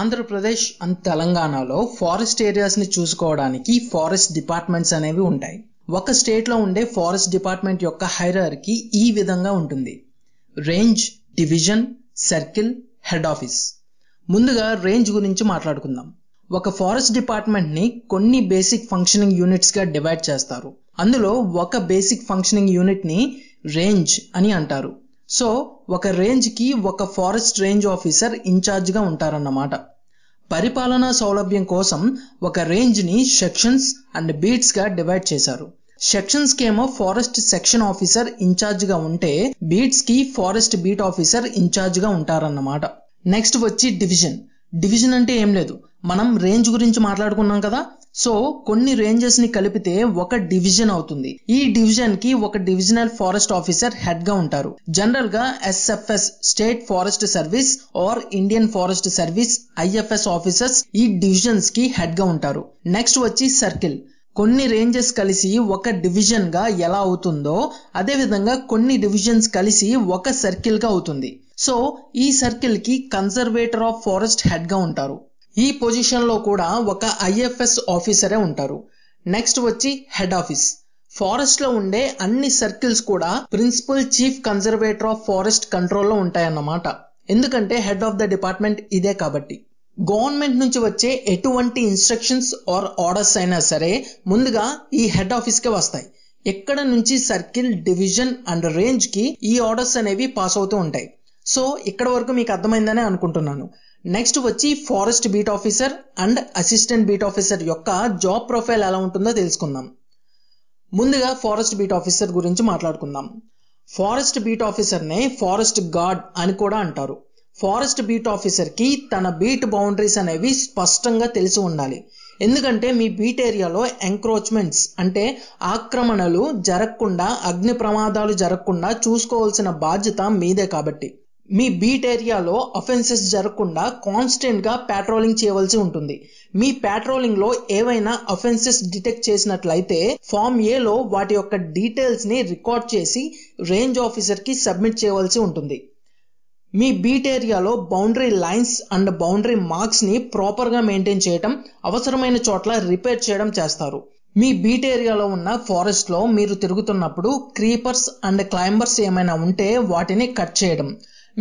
Andhra Pradesh and తెలంగాణలో forest ఏరియాస్ని చూసుకోవడానికి forest departments అనేవి ఉంటాయి ఒక స్టేట్లో ఉండే ఫారెస్ట్ డిపార్ట్మెంట్ యొక్క హైరర్కి ఈ విధంగా ఉంటుంది range division circle head office ముందుగా రేంజ్ గురించి మాట్లాడుకుందాం ఒక ఫారెస్ట్ డిపార్ట్మెంట్ని కొన్ని బేసిక్ ఫంక్షనింగ్ యూనిట్స్గా డివైడ్ చేస్తారు అందులో ఒక బేసిక్ ఫంక్షనింగ్ యూనిట్ని రేంజ్ అని అంటారు సో ఒక రేంజ్కి ఒక ఫారెస్ట్ రేంజ్ ఆఫీసర్ ఇన్ఛార్జ్గా ఉంటారన్నమాట పరిపాలనా సౌలభ్యం కోసం ఒక రేంజ్ని సెక్షన్స్ అండ్ బీట్స్గా డివైడ్ చేశారు సెక్షన్స్ ఏమో ఫారెస్ట్ సెక్షన్ ఆఫీసర్ ఇన్ఛార్జ్గా ఉంటే బీట్స్కి ఫారెస్ట్ బీట్ ఆఫీసర్ ఇన్ఛార్జ్గా ఉంటారన్నమాట నెక్స్ట్ వచ్చి డివిజన్ డివిజన్ అంటే ఏం లేదు మనం రేంజ్ గురించి మాట్లాడుకున్నాం కదా సో కొన్ని రేంజెస్ ని కలిపితే ఒక డివిజన్ అవుతుంది ఈ డివిజన్ కి ఒక డివిజనల్ ఫారెస్ట్ ఆఫీసర్ హెడ్ గా ఉంటారు జనరల్ గా SFS state forest service or Indian forest service IFS officers ఈ డివిజన్స్ కి హెడ్ గా ఉంటారు నెక్స్ట్ వచ్చి సర్కిల్ కొన్ని రేంజెస్ కలిసి ఒక డివిజన్ గా ఎలా అవుతుందో అదే విధంగా కొన్ని డివిజన్స్ కలిసి ఒక సర్కిల్ గా అవుతుంది సో ఈ సర్కిల్ కి కన్సర్వేటర్ ఆఫ్ ఫారెస్ట్ హెడ్ గా ఉంటారు ఈ పొజిషన్లో కూడా ఒక ఐఎఫ్ఎస్ ఆఫీసరే ఉంటారు నెక్స్ట్ వచ్చి హెడ్ ఆఫీస్ ఫారెస్ట్ లో ఉండే అన్ని సర్కిల్స్ కూడా principal chief conservator of forest కంట్రోల్లో ఉంటాయన్నమాట ఎందుకంటే హెడ్ ఆఫ్ ద డిపార్ట్మెంట్ ఇదే కాబట్టి గవర్నమెంట్ నుంచి వచ్చే ఎటువంటి ఇన్స్ట్రక్షన్స్ ఆర్ ఆర్డర్స్ అయినా సరే ముందుగా ఈ హెడ్ ఆఫీస్కే వస్తాయి ఎక్కడ నుంచి సర్కిల్ డివిజన్ అండ్ రేంజ్ కి ఈ ఆర్డర్స్ అనేవి పాస్ అవుతూ ఉంటాయి సో ఇక్కడ వరకు మీకు అర్థమైందనే అనుకుంటున్నాను నెక్స్ట్ వచ్చి forest beat officer and assistant beat officer యొక్క జాబ్ ప్రొఫైల్ ఎలా ఉంటుందో తెలుసుకుందాం ముందుగా ఫారెస్ట్ బీట్ ఆఫీసర్ గురించి మాట్లాడుకుందాం ఫారెస్ట్ బీట్ ఆఫీసర్నే ఫారెస్ట్ గార్డ్ అని కూడా అంటారు ఫారెస్ట్ బీట్ ఆఫీసర్కి తన బీట్ బౌండరీస్ అనేవి స్పష్టంగా తెలిసి ఉండాలి ఎందుకంటే మీ బీట్ ఏరియాలో ఎంక్రోచ్మెంట్స్ అంటే ఆక్రమణలు జరగకుండా అగ్ని ప్రమాదాలు జరగకుండా చూసుకోవాల్సిన బాధ్యత మీదే కాబట్టి మీ బీట్ ఏరియాలో అఫెన్సెస్ జరగకుండా కాన్స్టెంట్గా ప్యాట్రోలింగ్ చేయవలసి ఉంటుంది మీ ప్యాట్రోలింగ్లో ఏవైనా అఫెన్సెస్ డిటెక్ట్ చేసినట్లయితే ఫామ్ ఏలో వాటి యొక్క డీటెయిల్స్ని రికార్డ్ చేసి రేంజ్ ఆఫీసర్కి సబ్మిట్ చేయవలసి ఉంటుంది మీ బీట్ ఏరియాలో బౌండరీ లైన్స్ అండ్ బౌండరీ మార్క్స్ని ప్రాపర్గా మెయింటైన్ చేయడం అవసరమైన చోట్ల రిపేర్ చేయడం చేస్తారు మీ బీట్ ఏరియాలో ఉన్న ఫారెస్ట్లో మీరు తిరుగుతున్నప్పుడు క్రీపర్స్ అండ్ క్లైంబర్స్ ఏమైనా ఉంటే వాటిని కట్ చేయడం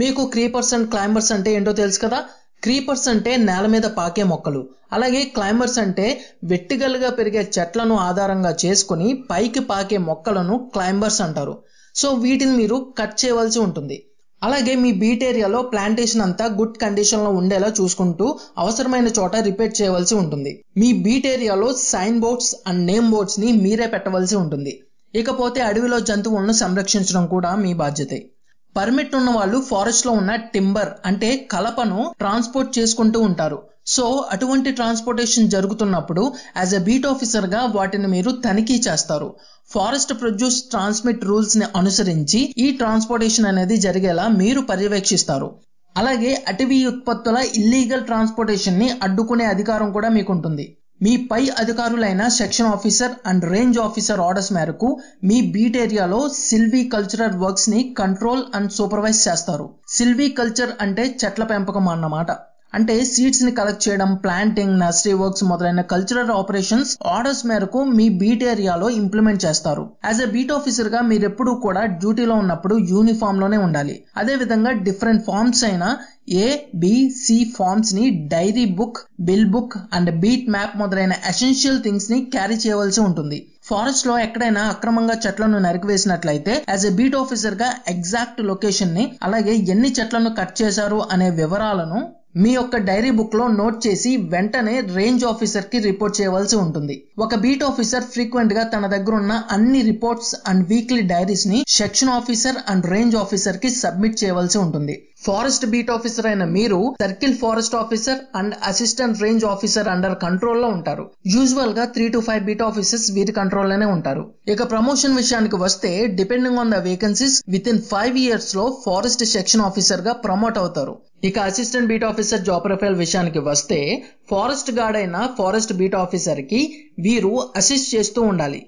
మీకు క్రీపర్స్ అండ్ క్లైంబర్స్ అంటే ఏంటో తెలుసు కదా క్రీపర్స్ అంటే నేల మీద పాకే మొక్కలు అలాగే క్లైంబర్స్ అంటే వెట్టిగలుగా పెరిగే చెట్లను ఆధారంగా చేసుకుని పైకి పాకే మొక్కలను క్లైంబర్స్ అంటారు సో వీటిని మీరు కట్ చేయవలసి ఉంటుంది అలాగే మీ బీట్ ఏరియాలో ప్లాంటేషన్ అంతా గుడ్ కండిషన్లో ఉండేలా చూసుకుంటూ అవసరమైన చోట రిపేర్ చేయవలసి ఉంటుంది మీ బీట్ ఏరియాలో సైన్ బోర్డ్స్ అండ్ నేమ్ బోర్డ్స్ని మీరే పెట్టవలసి ఉంటుంది ఇకపోతే అడవిలో జంతువులను సంరక్షించడం కూడా మీ బాధ్యతే పర్మిట్ ఉన్న వాళ్ళు ఫారెస్ట్ లో ఉన్న టింబర్ అంటే కలపను ట్రాన్స్పోర్ట్ చేసుకుంటూ ఉంటారు సో అటువంటి ట్రాన్స్పోర్టేషన్ జరుగుతున్నప్పుడు యాజ్ ఎ బీట్ ఆఫీసర్ గా వాటిని మీరు తనిఖీ చేస్తారు ఫారెస్ట్ ప్రొడ్యూస్ ట్రాన్స్మిట్ రూల్స్ ని అనుసరించి ఈ ట్రాన్స్పోర్టేషన్ అనేది జరిగేలా మీరు పర్యవేక్షిస్తారు అలాగే అటవీ ఉత్పత్తుల ఇల్లీగల్ ట్రాన్స్పోర్టేషన్ ని అడ్డుకునే అధికారం కూడా మీకుంటుంది మీ పై అధికారులైన section officer and range officer orders మేరకు మీ బీట్ ఏరియాలో సిల్వీ కల్చరల్ వర్క్స్ ని కంట్రోల్ అండ్ సూపర్వైజ్ చేస్తారు సిల్వీ కల్చర్ అంటే చెట్ల పెంపకం అన్నమాట అంటే సీడ్స్ ని కలెక్ట్ చేయడం ప్లాంటింగ్ నర్సరీ వర్క్స్ మొదలైన కల్చరల్ ఆపరేషన్స్ ఆర్డర్స్ మేరకు మీ బీట్ ఏరియాలో ఇంప్లిమెంట్ చేస్తారు యాజ్ ఎ బీట్ ఆఫీసర్ గా మీరు ఎప్పుడు కూడా డ్యూటీలో ఉన్నప్పుడు యూనిఫామ్ లోనే ఉండాలి అదే విధంగా డిఫరెంట్ ఫార్మ్స్ అయిన ఏ బిసి ఫార్మ్స్ ని diary book bill book and beat map మొదలైన ఎసెన్షియల్ థింగ్స్ ని క్యారీ చేయవలసి ఉంటుంది ఫారెస్ట్ లో ఎక్కడైనా అక్రమంగా చెట్లను నరికివేసినట్లయితే యాజ్ ఎ బీట్ ఆఫీసర్ గా ఎగ్జాక్ట్ లొకేషన్ ని అలాగే ఎన్ని చెట్లను కట్ చేశారు అనే వివరాలను మీ యొక్క డైరీ బుక్ లో నోట్ చేసి వెంటనే రేంజ్ ఆఫీసర్ కి రిపోర్ట్ చేయవలసి ఉంటుంది ఒక బీట్ ఆఫీసర్ ఫ్రీక్వెంట్గా తన దగ్గర ఉన్న అన్ని రిపోర్ట్స్ అండ్ వీక్లీ డైరీస్ని section officer and range officer కి సబ్మిట్ చేయవలసి ఉంటుంది ఫారెస్ట్ బీట్ ఆఫీసర్ అయిన మీరు circle forest officer and assistant range officer under control లో ఉంటారు యూజువల్ గా three to five beat officers వీరి కంట్రోల్ లోనే ఉంటారు ఇక ప్రమోషన్ విషయానికి వస్తే depending on the vacancies within five ఫైవ్ ఇయర్స్ లో ఫారెస్ట్ సెక్షన్ ఆఫీసర్ గా ప్రమోట్ అవుతారు ఇక assistant beat officer job profile విషయానికి వస్తే ఫారెస్ట్ గార్డ్ అయిన ఫారెస్ట్ బీట్ ఆఫీసర్ కి వీరు అసిస్ట్ చేస్తూ ఉండాలి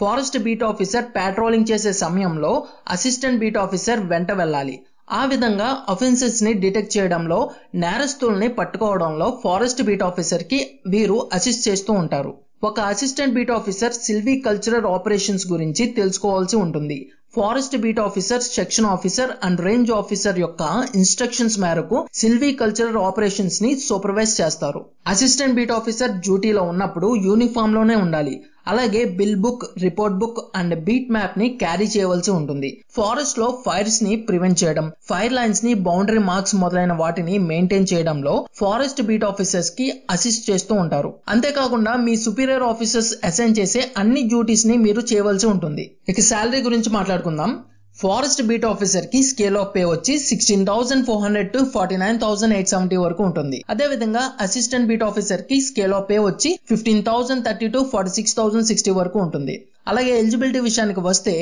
ఫారెస్ట్ బీట్ ఆఫీసర్ పాట్రోలింగ్ చేసే సమయంలో అసిస్టెంట్ బీట్ ఆఫీసర్ వెంట వెళ్ళాలి ఆ విధంగా అఫెన్సెస్ ని డిటెక్ట్ చేయడంలో నేరస్తుల్ని పట్టుకోవడంలో ఫారెస్ట్ బీట్ ఆఫీసర్ కి వీరు అసిస్ట్ చేస్తూ ఉంటారు ఒక assistant beat officer silvicultural operations గురించి తెలుసుకోవాల్సి ఉంటుంది forest beat officer section officer and range officer యొక్క ఇన్స్ట్రక్షన్స్ మేరకు సిల్వీ కల్చరల్ ఆపరేషన్స్ ని సూపర్వైజ్ చేస్తారు అసిస్టెంట్ బీట్ ఆఫీసర్ డ్యూటీలో ఉన్నప్పుడు యూనిఫామ్ లోనే ఉండాలి అలాగే bill book report book and beat map ని క్యారీ చేయవలసి ఉంటుంది ఫారెస్ట్ లో ఫైర్స్ ని ప్రివెంట్ చేయడం ఫైర్ లైన్స్ ని బౌండరీ మార్క్స్ మొదలైన వాటిని మెయింటైన్ చేయడంలో ఫారెస్ట్ బీట్ ఆఫీసర్స్ కి అసిస్ట్ చేస్తూ ఉంటారు అంతేకాకుండా మీ సుపీరియర్ ఆఫీసర్స్ అసైన్ చేసే అన్ని డ్యూటీస్ ని మీరు చేయవలసి ఉంటుంది ఇక శాలరీ గురించి మాట్లాడుకుందాం ఫారెస్ట్ బీట్ ఆఫీసర్ కి స్కేల్ ఆఫ్ పే వచ్చి sixteen thousand four hundred to forty nine thousand eight seventy వరకు ఉంటుంది అదే విధంగా అసిస్టెంట్ బీట్ ఆఫీసర్ కి స్కేల్ ఆఫ్ పే వచ్చి fifteen thousand thirty to forty six thousand sixty వరకు ఉంటుంది అలాగే ఎలిజిబిలిటీ విషయానికి వస్తే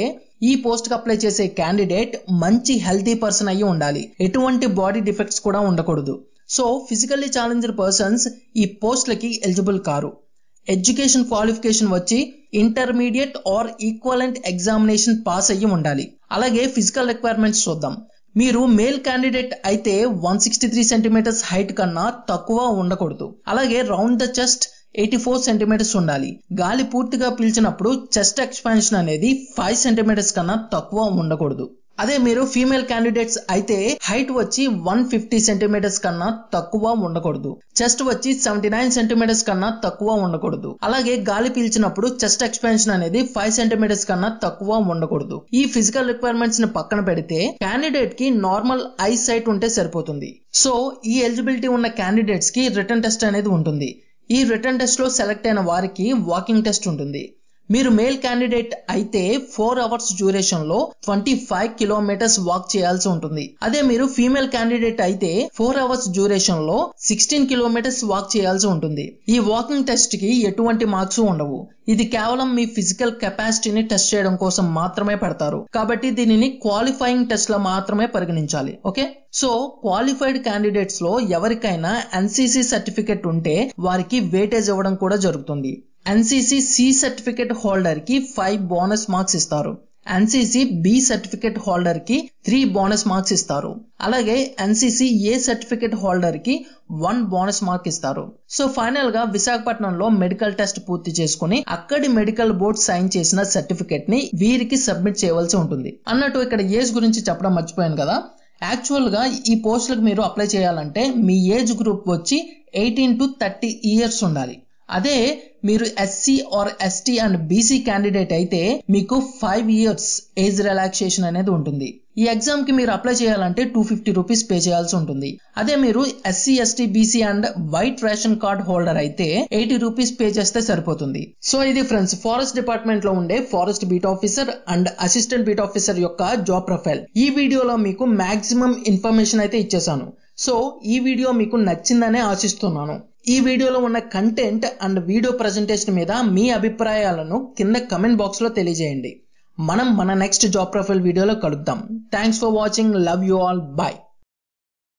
ఈ పోస్ట్ కి అప్లై చేసే క్యాండిడేట్ మంచి హెల్తీ పర్సన్ అయ్యి ఉండాలి ఎటువంటి బాడీ డిఫెక్ట్స్ కూడా ఉండకూడదు సో ఫిజికల్లీ ఛాలెంజ్డ్ పర్సన్స్ ఈ పోస్ట్లకి ఎలిజిబుల్ కారు ఎడ్యుకేషన్ క్వాలిఫికేషన్ వచ్చి intermediate or equivalent examination pass అయ్యి ఉండాలి అలాగే ఫిజికల్ రిక్వైర్మెంట్స్ చూద్దాం మీరు మేల్ క్యాండిడేట్ అయితే one sixty three centimetres height కన్నా తక్కువ ఉండకూడదు అలాగే round the chest eighty four centimetres ఉండాలి గాలి పూర్తిగా పీల్చినప్పుడు చెస్ట్ ఎక్స్పాన్షన్ అనేది ఫైవ్ సెంటీమీటర్స్ కన్నా తక్కువ ఉండకూడదు అదే మీరు ఫీమేల్ క్యాండిడేట్స్ అయితే హైట్ వచ్చి వన్ ఫిఫ్టీ సెంటీమీటర్స్ కన్నా తక్కువ ఉండకూడదు చెస్ట్ వచ్చి సెవెంటీ నైన్ సెంటీమీటర్స్ కన్నా తక్కువ ఉండకూడదు అలాగే గాలి పీల్చినప్పుడు చెస్ట్ ఎక్స్పెన్షన్ అనేది ఫైవ్ సెంటీమీటర్స్ కన్నా తక్కువ ఉండకూడదు ఈ ఫిజికల్ రిక్వైర్మెంట్స్ ని పక్కన పెడితే క్యాండిడేట్ కి నార్మల్ ఐ సైట్ ఉంటే సరిపోతుంది సో ఈ ఎలిజిబిలిటీ ఉన్న క్యాండిడేట్స్ కి రిటర్న్ టెస్ట్ అనేది ఉంటుంది ఈ రిటర్న్ టెస్ట్ లో సెలెక్ట్ అయిన వారికి వాకింగ్ టెస్ట్ ఉంటుంది మీరు మేల్ క్యాండిడేట్ అయితే ఫోర్ అవర్స్ డ్యూరేషన్ లో ట్వంటీ ఫైవ్ కిలోమీటర్స్ వాక్ చేయాల్సి ఉంటుంది అదే మీరు ఫీమేల్ క్యాండిడేట్ అయితే ఫోర్ అవర్స్ డ్యూరేషన్ లో సిక్స్టీన్ కిలోమీటర్స్ వాక్ చేయాల్సి ఉంటుంది ఈ వాకింగ్ టెస్ట్ కి ఎటువంటి మార్క్స్ ఉండవు ఇది కేవలం మీ ఫిజికల్ కెపాసిటీని టెస్ట్ చేయడం కోసం మాత్రమే పెడతారు కాబట్టి దీనిని క్వాలిఫైయింగ్ టెస్ట్ లో మాత్రమే పరిగణించాలి ఓకే సో క్వాలిఫైడ్ క్యాండిడేట్స్ లో ఎవరికైనా ఎన్సీసీ సర్టిఫికెట్ ఉంటే వారికి వేటేజ్ ఇవ్వడం కూడా జరుగుతుంది ఎన్సీసీ సి సర్టిఫికేట్ హోల్డర్కి ఫైవ్ బోనస్ మార్క్స్ ఇస్తారు ఎన్సీసీ బి సర్టిఫికేట్ హోల్డర్ కి త్రీ బోనస్ మార్క్స్ ఇస్తారు అలాగే ఎన్సీసీ ఏ సర్టిఫికేట్ హోల్డర్ కి వన్ బోనస్ మార్క్ ఇస్తారు సో ఫైనల్ గా విశాఖపట్నంలో మెడికల్ టెస్ట్ పూర్తి చేసుకుని అక్కడి మెడికల్ బోర్డ్ సైన్ చేసిన సర్టిఫికేట్ ని వీరికి సబ్మిట్ చేయవలసి ఉంటుంది అన్నట్టు ఇక్కడ ఏజ్ గురించి చెప్పడం మర్చిపోయాను కదా యాక్చువల్గా ఈ పోస్టులకు మీరు అప్లై చేయాలంటే మీ ఏజ్ గ్రూప్ వచ్చి ఎయిటీన్ టు థర్టీ ఇయర్స్ ఉండాలి అదే మీరు SC or ST and BC candidate అయితే మీకు ఫైవ్ ఇయర్స్ ఏజ్ రిలాక్సేషన్ అనేది ఉంటుంది ఈ ఎగ్జామ్ కి మీరు అప్లై చేయాలంటే టూ ఫిఫ్టీ రూపీస్ పే చేయాల్సి ఉంటుంది అదే మీరు SC ST BC and white ration card holder అయితే ఎయిటీ రూపీస్ పే చేస్తే సరిపోతుంది సో ఇది ఫ్రెండ్స్ ఫారెస్ట్ డిపార్ట్మెంట్ లో ఉండే forest beat officer and assistant beat officer యొక్క జాబ్ ప్రొఫైల్ ఈ వీడియోలో మీకు మాక్సిమం ఇన్ఫర్మేషన్ అయితే ఇచ్చేసాను సో ఈ వీడియో మీకు నచ్చిందనే ఆశిస్తున్నాను ఈ వీడియోలో ఉన్న కంటెంట్ అండ్ వీడియో ప్రజెంటేషన్ మీద మీ అభిప్రాయాలను కింద కమెంట్ బాక్స్లో తెలియజేయండి మనం మన నెక్స్ట్ జాబ్ ప్రొఫైల్ వీడియోలో కలుద్దాం thanks for watching love you all bye